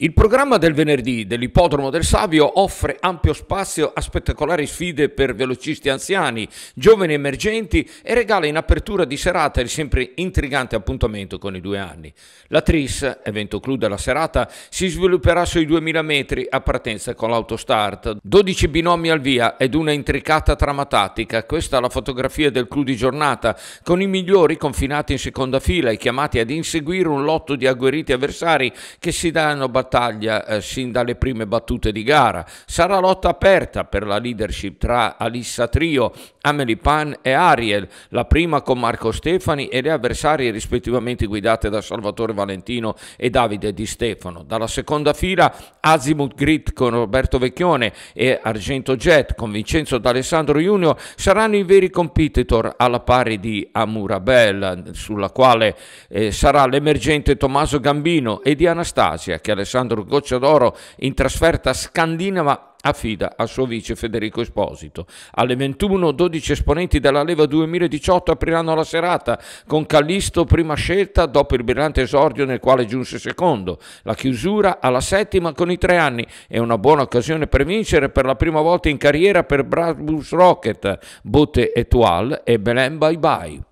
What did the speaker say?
Il programma del venerdì dell'Ippodromo del Savio offre ampio spazio a spettacolari sfide per velocisti anziani, giovani emergenti e regala in apertura di serata il sempre intrigante appuntamento con i due anni. La Tris, evento clou della serata, si svilupperà sui 2000 metri a partenza con l'autostart, 12 binomi al via ed una intricata trama tattica. Questa è la fotografia del clou di giornata, con i migliori confinati in seconda fila e chiamati ad inseguire un lotto di agguerriti avversari che si danno battaglia battaglia eh, sin dalle prime battute di gara. Sarà lotta aperta per la leadership tra Alissa Trio Amelie Pan e Ariel, la prima con Marco Stefani e le avversarie rispettivamente guidate da Salvatore Valentino e Davide Di Stefano. Dalla seconda fila Azimut Grit con Roberto Vecchione e Argento Jet con Vincenzo D'Alessandro Junior saranno i veri competitor alla pari di Amurabella, sulla quale eh, sarà l'emergente Tommaso Gambino e di Anastasia che Alessandro Gocciadoro in trasferta scandinava affida al suo vice Federico Esposito. Alle 21 12 esponenti della Leva 2018 apriranno la serata con Callisto prima scelta dopo il brillante esordio nel quale giunse secondo. La chiusura alla settima con i tre anni è una buona occasione per vincere per la prima volta in carriera per Brabus Rocket, Botte Etoile e Belen Bye Bye.